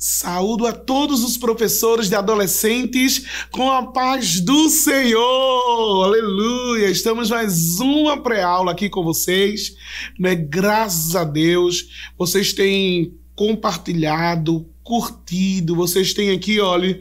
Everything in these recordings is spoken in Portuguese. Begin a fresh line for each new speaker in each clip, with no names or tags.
Saúdo a todos os professores de adolescentes com a paz do Senhor. Aleluia! Estamos mais uma pré-aula aqui com vocês, né? Graças a Deus, vocês têm compartilhado, curtido, vocês têm aqui, olha,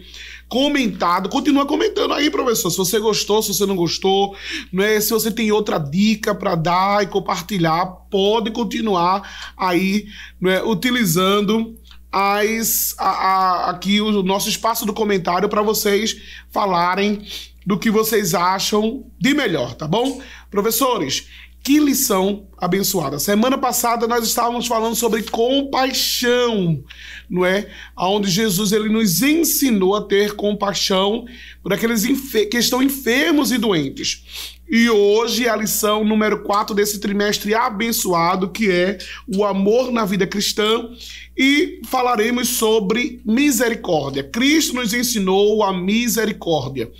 comentado, continua comentando aí, professor, se você gostou, se você não gostou, né? Se você tem outra dica para dar e compartilhar, pode continuar aí, né, utilizando as, a, a, aqui o nosso espaço do comentário para vocês falarem do que vocês acham de melhor, tá bom? Professores, que lição abençoada. Semana passada nós estávamos falando sobre compaixão, não é? Aonde Jesus ele nos ensinou a ter compaixão por aqueles que estão enfermos e doentes. E hoje é a lição número 4 desse trimestre abençoado, que é o amor na vida cristã, e falaremos sobre misericórdia. Cristo nos ensinou a misericórdia.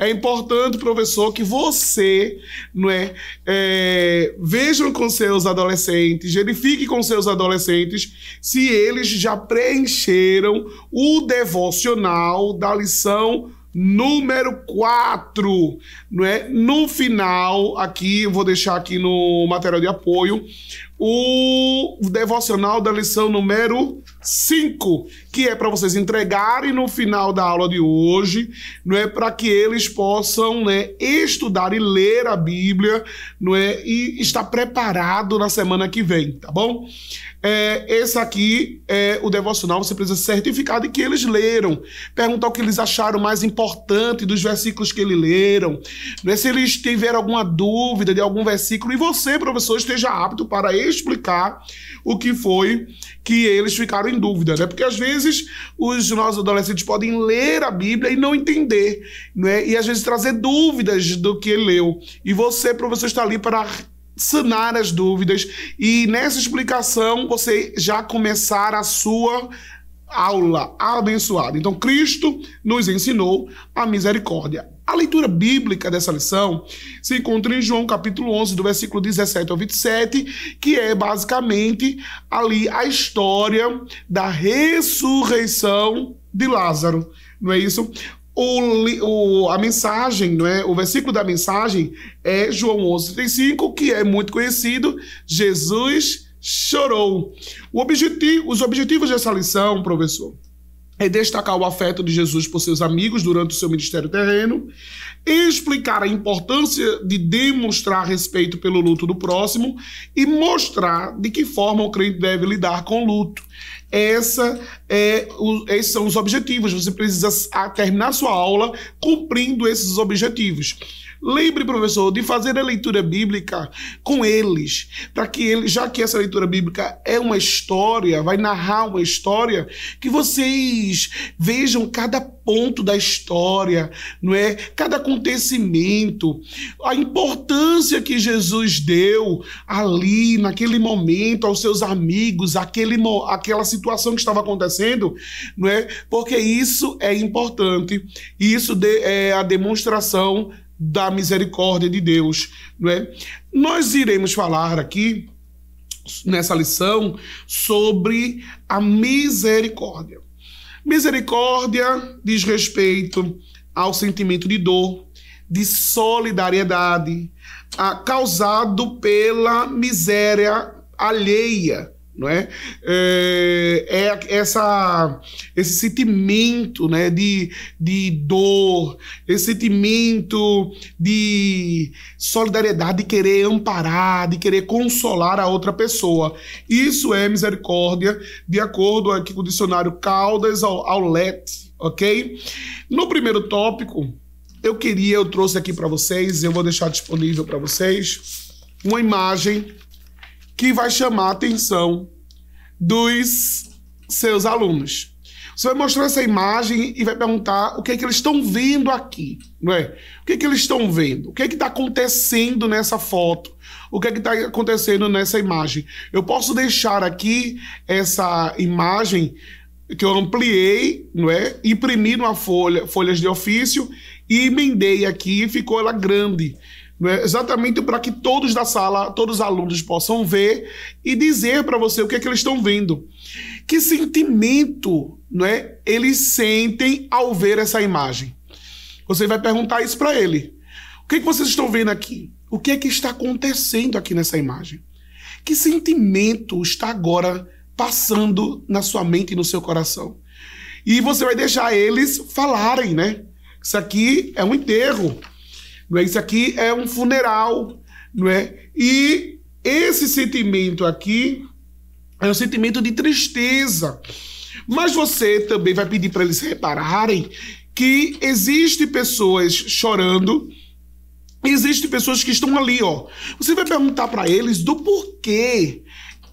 É importante, professor, que você não é, é veja com seus adolescentes, verifique com seus adolescentes se eles já preencheram o devocional da lição Número 4, não é? No final, aqui eu vou deixar aqui no material de apoio o devocional da lição número 5, que é para vocês entregarem no final da aula de hoje, não é para que eles possam, né, estudar e ler a Bíblia, não é, e estar preparado na semana que vem, tá bom? É, esse aqui é o devocional, você precisa certificar de que eles leram, perguntar o que eles acharam mais importante dos versículos que eles leram, não é se eles tiveram alguma dúvida de algum versículo e você, professor, esteja apto para explicar o que foi que eles ficaram em dúvida, né? Porque às vezes os nossos adolescentes podem ler a Bíblia e não entender, né? E às vezes trazer dúvidas do que leu. E você, professor, está ali para sanar as dúvidas e nessa explicação você já começar a sua aula abençoada. Então, Cristo nos ensinou a misericórdia. A leitura bíblica dessa lição se encontra em João capítulo 11, do versículo 17 ao 27, que é basicamente ali a história da ressurreição de Lázaro. Não é isso? O, o, a mensagem, não é? o versículo da mensagem é João 11, 35, que é muito conhecido. Jesus chorou. Objetivo, os objetivos dessa lição, professor, redestacar é destacar o afeto de Jesus por seus amigos durante o seu ministério terreno, é explicar a importância de demonstrar respeito pelo luto do próximo e mostrar de que forma o crente deve lidar com o luto. Essa é, o, esses são os objetivos. Você precisa terminar sua aula cumprindo esses objetivos. Lembre, professor, de fazer a leitura bíblica com eles, para que eles, já que essa leitura bíblica é uma história, vai narrar uma história, que vocês vejam cada ponto da história, não é? Cada acontecimento, a importância que Jesus deu ali naquele momento aos seus amigos, aquele aquela situação que estava acontecendo, não é? Porque isso é importante, isso de, é a demonstração da misericórdia de Deus. Não é? Nós iremos falar aqui, nessa lição, sobre a misericórdia. Misericórdia diz respeito ao sentimento de dor, de solidariedade, a, causado pela miséria alheia não é? É, é essa, esse sentimento né, de, de dor, esse sentimento de solidariedade, de querer amparar, de querer consolar a outra pessoa. Isso é misericórdia, de acordo aqui com o dicionário Caldas Aulet, ok? No primeiro tópico, eu queria, eu trouxe aqui para vocês, eu vou deixar disponível para vocês, uma imagem que vai chamar a atenção dos seus alunos. Você vai mostrar essa imagem e vai perguntar o que é que eles estão vendo aqui, não é? O que é que eles estão vendo? O que é que está acontecendo nessa foto? O que é que está acontecendo nessa imagem? Eu posso deixar aqui essa imagem que eu ampliei, não é? Imprimi numa folha, folhas de ofício e emendei aqui, ficou ela grande. Né? Exatamente para que todos da sala, todos os alunos possam ver e dizer para você o que é que eles estão vendo. Que sentimento né, eles sentem ao ver essa imagem? Você vai perguntar isso para ele. O que, é que vocês estão vendo aqui? O que é que está acontecendo aqui nessa imagem? Que sentimento está agora passando na sua mente e no seu coração? E você vai deixar eles falarem, né? Isso aqui é um enterro não é? Isso aqui é um funeral, não é? E esse sentimento aqui é um sentimento de tristeza. Mas você também vai pedir para eles repararem que existe pessoas chorando, existem pessoas que estão ali, ó. Você vai perguntar para eles do porquê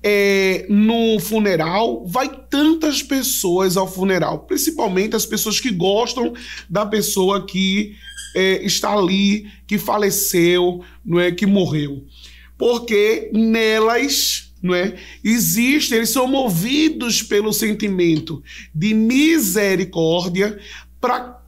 é, no funeral, vai tantas pessoas ao funeral, principalmente as pessoas que gostam da pessoa que é, está ali, que faleceu, não é, que morreu, porque nelas, não é, existem, eles são movidos pelo sentimento de misericórdia para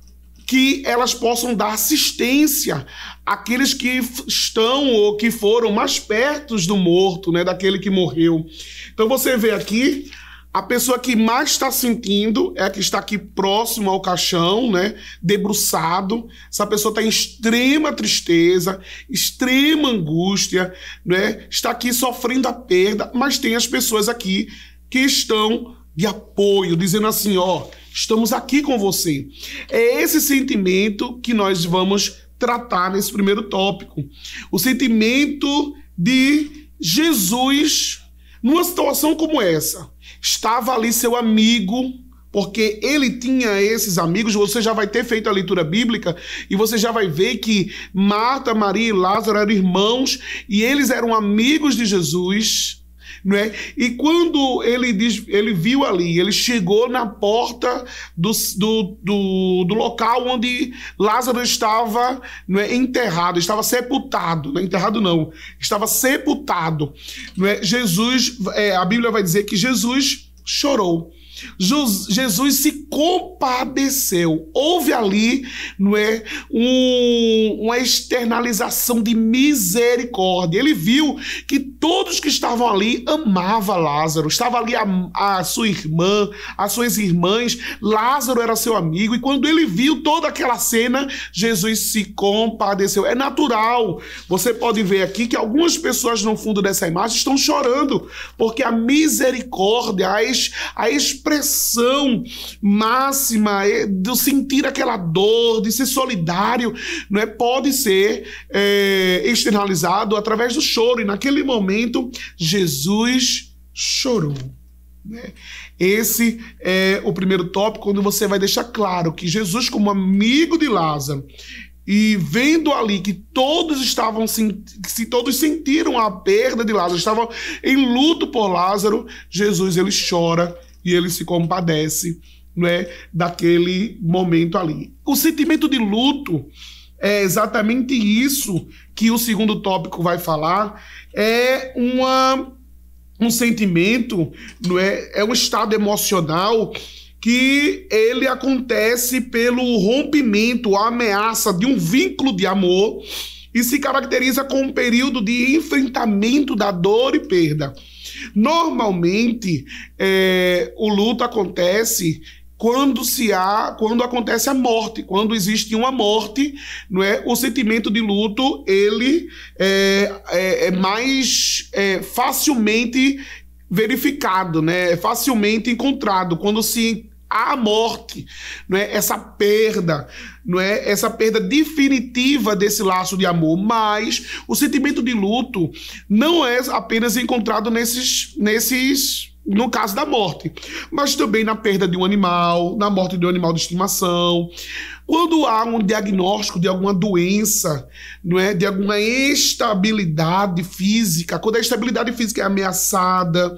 que elas possam dar assistência àqueles que estão ou que foram mais perto do morto, né, daquele que morreu. Então você vê aqui a pessoa que mais está sentindo é a que está aqui próximo ao caixão, né? Debruçado. Essa pessoa está em extrema tristeza, extrema angústia, né? Está aqui sofrendo a perda, mas tem as pessoas aqui que estão de apoio, dizendo assim: ó, oh, Estamos aqui com você. É esse sentimento que nós vamos tratar nesse primeiro tópico. O sentimento de Jesus numa situação como essa. Estava ali seu amigo, porque ele tinha esses amigos. Você já vai ter feito a leitura bíblica e você já vai ver que Marta, Maria e Lázaro eram irmãos e eles eram amigos de Jesus. Não é? E quando ele, diz, ele viu ali, ele chegou na porta do, do, do, do local onde Lázaro estava não é, enterrado, estava sepultado. Não é enterrado, não. Estava sepultado. Não é? Jesus, é, a Bíblia vai dizer que Jesus chorou. Jesus se compadeceu. Houve ali não é, um, uma externalização de misericórdia. Ele viu que todos que estavam ali amavam Lázaro. Estava ali a, a sua irmã, as suas irmãs. Lázaro era seu amigo. E quando ele viu toda aquela cena, Jesus se compadeceu. É natural. Você pode ver aqui que algumas pessoas no fundo dessa imagem estão chorando, porque a misericórdia, a, a expressão expressão máxima é, de sentir aquela dor, de ser solidário, não é? pode ser é, externalizado através do choro. E naquele momento, Jesus chorou. Né? Esse é o primeiro tópico, quando você vai deixar claro que Jesus, como amigo de Lázaro, e vendo ali que todos estavam se todos sentiram a perda de Lázaro, estavam em luto por Lázaro, Jesus ele chora e ele se compadece não é, daquele momento ali. O sentimento de luto é exatamente isso que o segundo tópico vai falar, é uma, um sentimento, não é, é um estado emocional que ele acontece pelo rompimento, a ameaça de um vínculo de amor e se caracteriza com um período de enfrentamento da dor e perda. Normalmente, é, o luto acontece quando se há, quando acontece a morte, quando existe uma morte, não é? O sentimento de luto ele é, é, é mais é, facilmente verificado, né? É facilmente encontrado quando se a morte, não é? Essa perda, não é? Essa perda definitiva desse laço de amor, mas o sentimento de luto não é apenas encontrado nesses nesses no caso da morte, mas também na perda de um animal, na morte de um animal de estimação. Quando há um diagnóstico de alguma doença, não é, de alguma estabilidade física, quando a estabilidade física é ameaçada,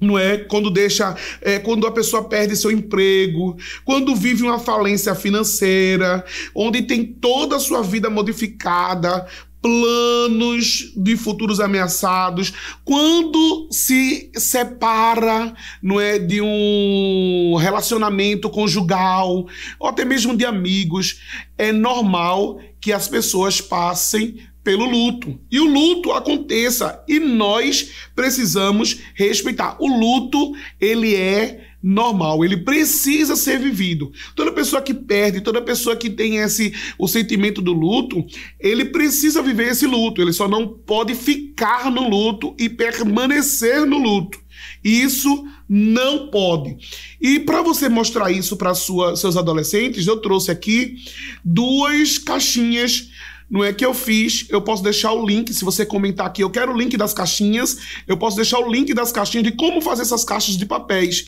não é? Quando deixa, é, quando a pessoa perde seu emprego, quando vive uma falência financeira, onde tem toda a sua vida modificada, planos de futuros ameaçados, quando se separa, não é, de um relacionamento conjugal ou até mesmo de amigos, é normal que as pessoas passem pelo luto. E o luto aconteça e nós precisamos respeitar. O luto, ele é normal, ele precisa ser vivido. Toda pessoa que perde, toda pessoa que tem esse o sentimento do luto, ele precisa viver esse luto, ele só não pode ficar no luto e permanecer no luto. Isso não pode. E para você mostrar isso para seus adolescentes, eu trouxe aqui duas caixinhas não é que eu fiz, eu posso deixar o link, se você comentar aqui, eu quero o link das caixinhas, eu posso deixar o link das caixinhas de como fazer essas caixas de papéis,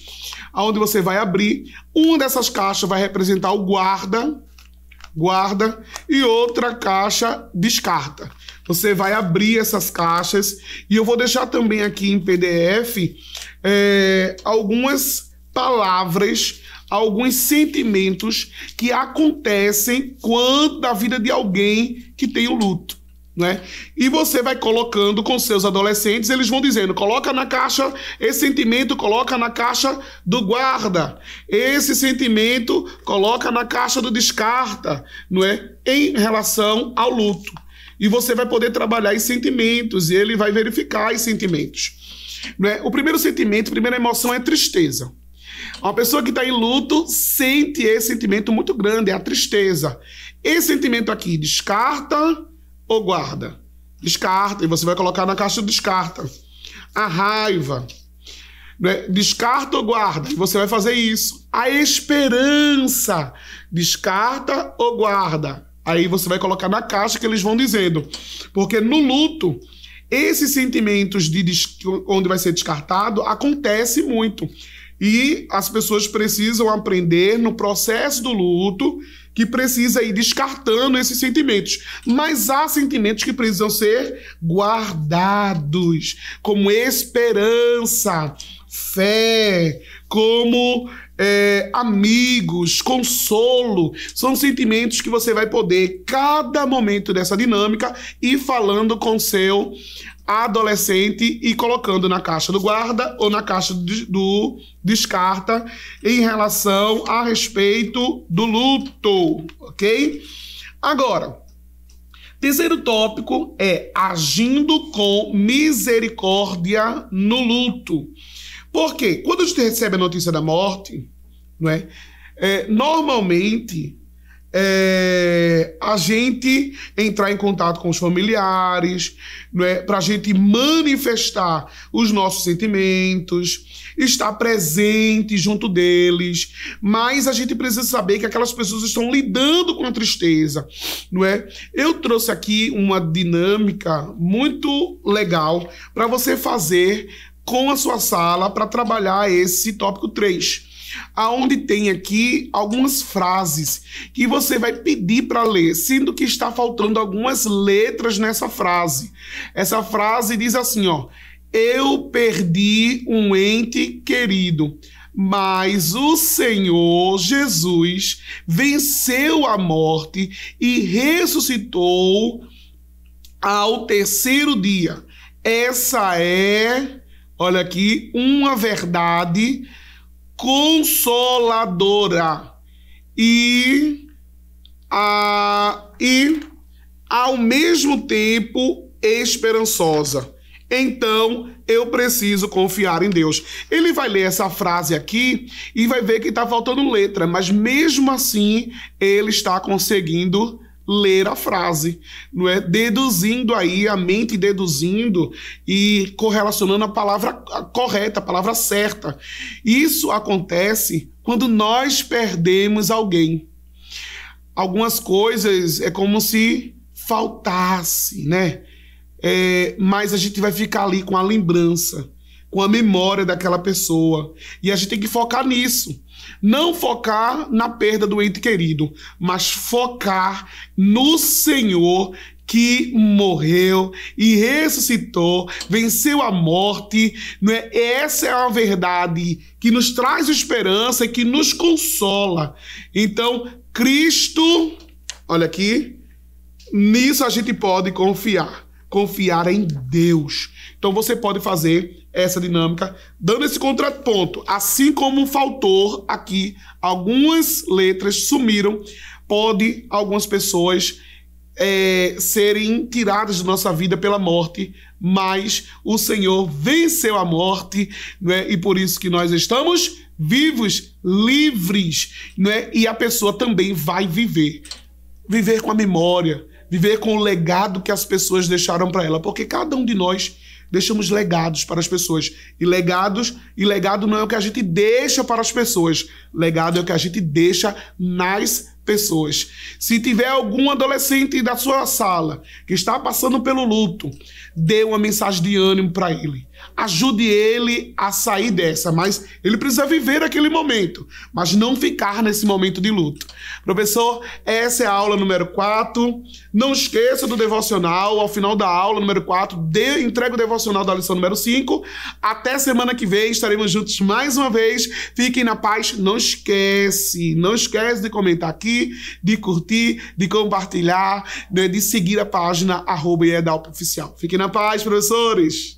aonde você vai abrir, uma dessas caixas vai representar o guarda, guarda, e outra caixa descarta. Você vai abrir essas caixas e eu vou deixar também aqui em PDF é, eh, algumas palavras alguns sentimentos que acontecem quando da vida de alguém que tem o luto. Né? E você vai colocando com seus adolescentes, eles vão dizendo: coloca na caixa esse sentimento, coloca na caixa do guarda, esse sentimento, coloca na caixa do descarta, não é? Em relação ao luto. E você vai poder trabalhar os sentimentos, e ele vai verificar os sentimentos. Não é? O primeiro sentimento, a primeira emoção é tristeza. Uma pessoa que está em luto sente esse sentimento muito grande, é a tristeza. Esse sentimento aqui, descarta ou guarda? Descarta, e você vai colocar na caixa do descarta. A raiva, né? descarta ou guarda, e você vai fazer isso. A esperança, descarta ou guarda. Aí você vai colocar na caixa que eles vão dizendo. Porque no luto, esses sentimentos de onde vai ser descartado acontece muito. E as pessoas precisam aprender no processo do luto que precisa ir descartando esses sentimentos. Mas há sentimentos que precisam ser guardados, como esperança, fé, como é, amigos, consolo. São sentimentos que você vai poder, cada momento dessa dinâmica, ir falando com seu adolescente e colocando na caixa do guarda ou na caixa do descarta em relação a respeito do luto, ok? Agora, terceiro tópico é agindo com misericórdia no luto. Porque quando a gente recebe a notícia da morte, não é? é normalmente é, a gente entrar em contato com os familiares, né, para a gente manifestar os nossos sentimentos, estar presente junto deles, mas a gente precisa saber que aquelas pessoas estão lidando com a tristeza, não é? Eu trouxe aqui uma dinâmica muito legal para você fazer com a sua sala para trabalhar esse tópico 3 aonde tem aqui algumas frases que você vai pedir para ler, sendo que está faltando algumas letras nessa frase. Essa frase diz assim, ó: Eu perdi um ente querido, mas o Senhor Jesus venceu a morte e ressuscitou ao terceiro dia. Essa é, olha aqui, uma verdade consoladora e, a, e ao mesmo tempo esperançosa. Então eu preciso confiar em Deus. Ele vai ler essa frase aqui e vai ver que está faltando letra, mas mesmo assim ele está conseguindo ler a frase, não é? Deduzindo aí a mente deduzindo e correlacionando a palavra correta, a palavra certa. Isso acontece quando nós perdemos alguém. Algumas coisas é como se faltasse, né? É, mas a gente vai ficar ali com a lembrança, com a memória daquela pessoa. E a gente tem que focar nisso. Não focar na perda do ente querido, mas focar no Senhor que morreu e ressuscitou, venceu a morte. Não é? Essa é a verdade que nos traz esperança e que nos consola. Então, Cristo, olha aqui, nisso a gente pode confiar. Confiar em Deus. Então você pode fazer essa dinâmica, dando esse contraponto. Assim como faltou aqui, algumas letras sumiram, pode algumas pessoas é, serem tiradas da nossa vida pela morte, mas o Senhor venceu a morte, é? e por isso que nós estamos vivos, livres, é? e a pessoa também vai viver. Viver com a memória, viver com o legado que as pessoas deixaram para ela, porque cada um de nós deixamos legados para as pessoas. E legados, e legado não é o que a gente deixa para as pessoas. Legado é o que a gente deixa nas pessoas. Se tiver algum adolescente da sua sala que está passando pelo luto, dê uma mensagem de ânimo para ele. Ajude ele a sair dessa, mas ele precisa viver aquele momento, mas não ficar nesse momento de luto. Professor, essa é a aula número 4. Não esqueça do devocional. Ao final da aula número 4, de, entrega o devocional da lição número 5. Até semana que vem, estaremos juntos mais uma vez. Fiquem na paz. Não esquece, não esquece de comentar aqui, de curtir, de compartilhar, né, de seguir a página arroba Fiquem na paz, professores!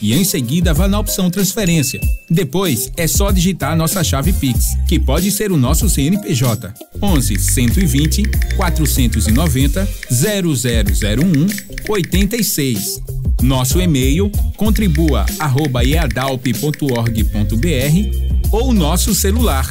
e em seguida vá na opção transferência. Depois é só digitar a nossa chave Pix, que pode ser o nosso CNPJ 11 120 490 0001 86. Nosso e-mail contribua@eadalp.org.br ou nosso celular